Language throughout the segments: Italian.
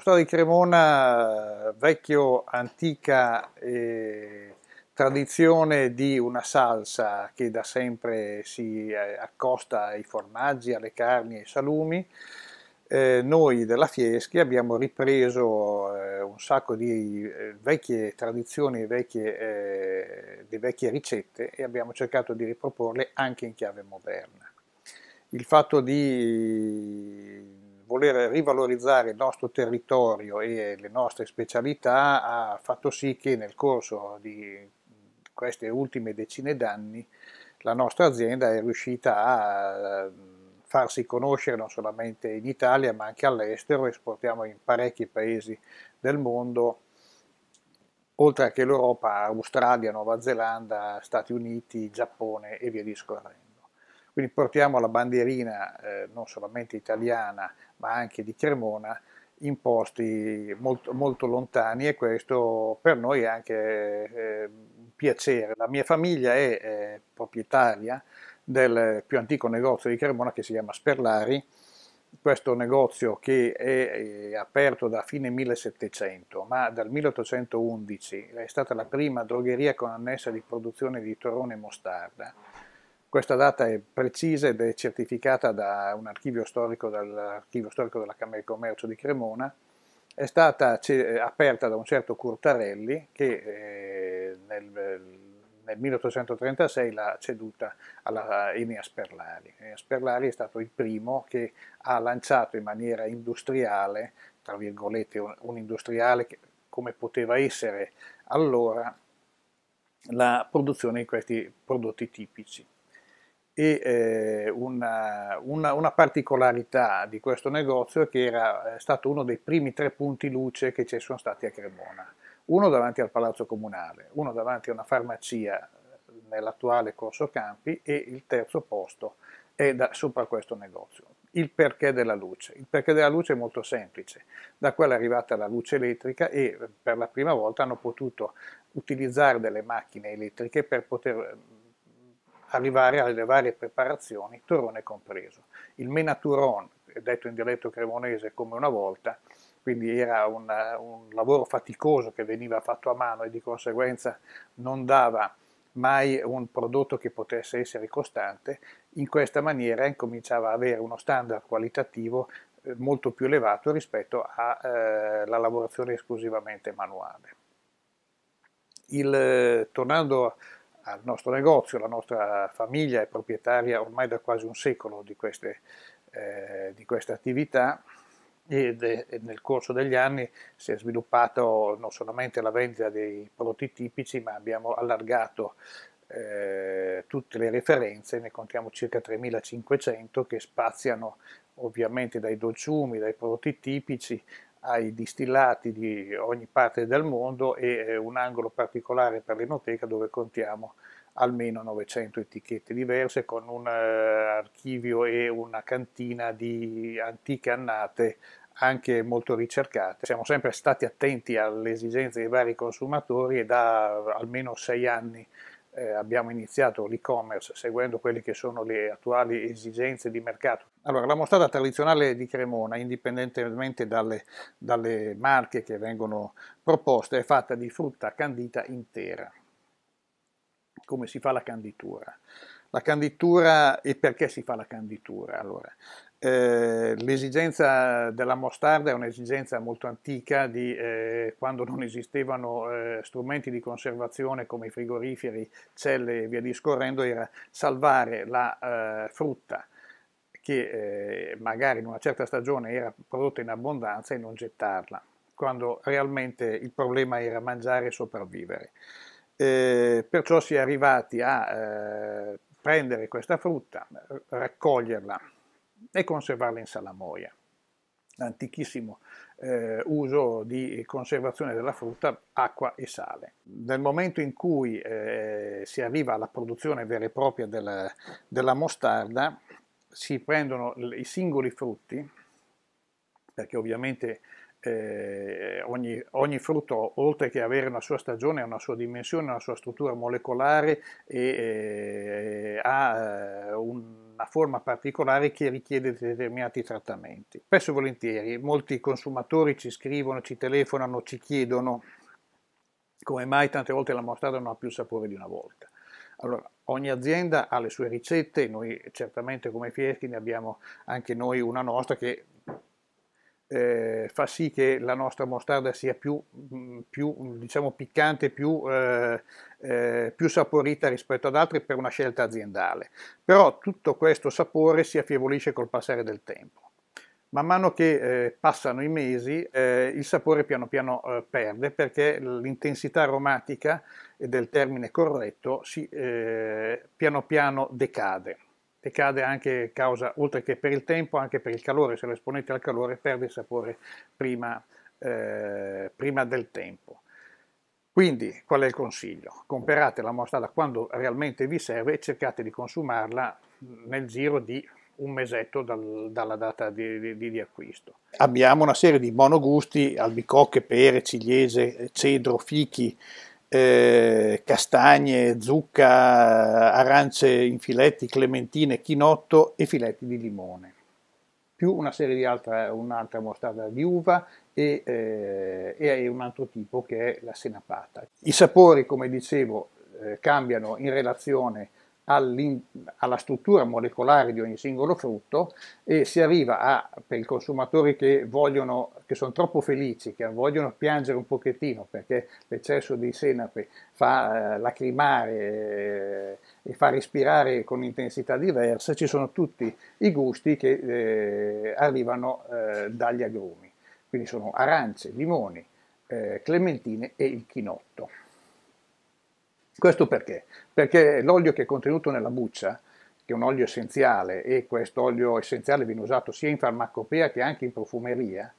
Storia di Cremona, eh, vecchio, antica eh, tradizione di una salsa che da sempre si eh, accosta ai formaggi, alle carni, ai salumi. Eh, noi della Fieschi abbiamo ripreso eh, un sacco di eh, vecchie tradizioni, vecchie, eh, di vecchie ricette e abbiamo cercato di riproporle anche in chiave moderna. Il fatto di voler rivalorizzare il nostro territorio e le nostre specialità ha fatto sì che nel corso di queste ultime decine d'anni la nostra azienda è riuscita a mm, farsi conoscere non solamente in Italia ma anche all'estero, esportiamo in parecchi paesi del mondo, oltre che l'Europa, Australia, Nuova Zelanda, Stati Uniti, Giappone e via discorrendo. Quindi portiamo la bandierina eh, non solamente italiana ma anche di Cremona in posti molto, molto lontani e questo per noi è anche eh, un piacere. La mia famiglia è eh, proprietaria del più antico negozio di Cremona che si chiama Sperlari, questo negozio che è, è aperto da fine 1700 ma dal 1811 è stata la prima drogheria con annessa di produzione di torrone e mostarda questa data è precisa ed è certificata da un archivio storico, dall'archivio storico della Camera di Commercio di Cremona, è stata eh, aperta da un certo Curtarelli che eh, nel, 1836 l'ha ceduta alla Enea Sperlari. Eneas Perlari è stato il primo che ha lanciato in maniera industriale, tra virgolette un, industriale come poteva essere allora, la produzione di questi prodotti tipici e eh, una, una, una, particolarità di questo negozio è che era stato uno dei primi tre punti luce che ci sono stati a Cremona, uno davanti al Palazzo Comunale, uno davanti a una farmacia eh, nell'attuale Corso Campi e il terzo posto è da, sopra questo negozio. Il perché della luce? Il perché della luce è molto semplice, da quella è arrivata la luce elettrica e eh, per la prima volta hanno potuto utilizzare delle macchine elettriche per poter eh, arrivare alle varie preparazioni, torrone compreso. Il menaturon, detto in dialetto cremonese come una volta, quindi era un, un lavoro faticoso che veniva fatto a mano e di conseguenza non dava mai un prodotto che potesse essere costante, in questa maniera incominciava ad avere uno standard qualitativo eh, molto più elevato rispetto alla eh, lavorazione esclusivamente manuale. Il, eh, tornando al nostro negozio, la nostra famiglia è proprietaria ormai da quasi un secolo di queste, eh, di queste attività e nel corso degli anni si è sviluppato non solamente la vendita dei prodotti tipici ma abbiamo allargato eh, tutte le referenze, ne contiamo circa 3500 che spaziano ovviamente dai dolciumi, dai prodotti tipici ai distillati di ogni parte del mondo e eh, un angolo particolare per l'enoteca dove contiamo almeno 900 etichette diverse con un eh, archivio e una cantina di antiche annate anche molto ricercate. Siamo sempre stati attenti alle esigenze dei vari consumatori e da almeno sei anni eh, abbiamo iniziato l'e-commerce seguendo quelle che sono le attuali esigenze di mercato. Allora, la mostrata tradizionale di Cremona, indipendentemente dalle, dalle marche che vengono proposte, è fatta di frutta candita intera. Come si fa la canditura? La canditura e perché si fa la canditura? Allora, eh, l'esigenza della mostarda è un'esigenza molto antica di eh, quando non esistevano eh, strumenti di conservazione come i frigoriferi, celle e via discorrendo, era salvare la eh, frutta che eh, magari in una certa stagione era prodotta in abbondanza e non gettarla, quando realmente il problema era mangiare e sopravvivere. perciò si è arrivati a prendere questa frutta, raccoglierla, e conservarla in salamoia. Antichissimo eh, uso di conservazione della frutta, acqua e sale. Nel momento in cui eh, si arriva alla produzione vera e propria della, della mostarda, si prendono i singoli frutti, perché ovviamente eh, ogni, ogni, frutto, oltre che avere una sua stagione, ha una sua dimensione, una sua struttura molecolare e eh, ha eh, un una forma particolare che richiede determinati trattamenti. Spesso e volentieri molti consumatori ci scrivono, ci telefonano, ci chiedono come mai tante volte la mostarda non ha più sapore di una volta. Allora, ogni azienda ha le sue ricette, noi certamente come Fieschi ne abbiamo anche noi una nostra che eh, fa sì che la nostra mostarda sia più, mm, più diciamo, piccante, più, eh, eh, più, saporita rispetto ad altre per una scelta aziendale. Però tutto questo sapore si affievolisce col passare del tempo. Man mano che eh, passano i mesi eh, il sapore piano piano eh, perde perché l'intensità aromatica del termine corretto si, piano piano decade decade anche causa, oltre che per il tempo, anche per il calore, se lo esponete al calore perde il sapore prima, eh, prima del tempo. Quindi qual è il consiglio? Comprate la mostarda quando realmente vi serve e cercate di consumarla nel giro di un mesetto dal, dalla data di, di, di, acquisto. Abbiamo una serie di monogusti, albicocche, pere, ciliegie, eh, cedro, fichi, eh, castagne, zucca, arance in filetti, clementine, chinotto e filetti di limone, più una serie di altre, un'altra mostarda di uva e, eh, e, un altro tipo che è la senapata. I sapori, come dicevo, eh, cambiano in relazione alla struttura molecolare di ogni singolo frutto e si arriva a, per i consumatori che vogliono, che sono troppo felici, che vogliono piangere un pochettino perché l'eccesso di senape fa eh, lacrimare eh, e fa respirare con intensità diversa, ci sono tutti i gusti che eh, arrivano eh, dagli agrumi. Quindi sono arance, limoni, eh, clementine e il chinotto. Questo perché? perché l'olio che è contenuto nella buccia, che è un olio essenziale, e questo olio essenziale viene usato sia in farmacopea che anche in profumeria,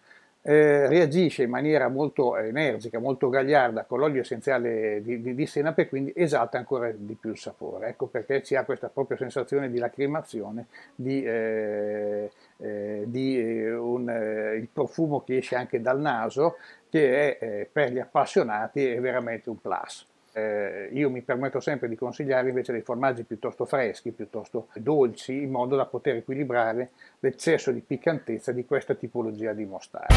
eh, reagisce in maniera molto energica, molto gagliarda con l'olio essenziale di, di, di, senape, quindi esalta ancora di più il sapore. Ecco perché si ha questa propria sensazione di lacrimazione, di, eh, eh, di eh, un, eh, il profumo che esce anche dal naso, che è, eh, per gli appassionati è veramente un plus. Eh, io mi permetto sempre di consigliare invece dei formaggi piuttosto freschi, piuttosto dolci, in modo da poter equilibrare l'eccesso di piccantezza di questa tipologia di mostarda.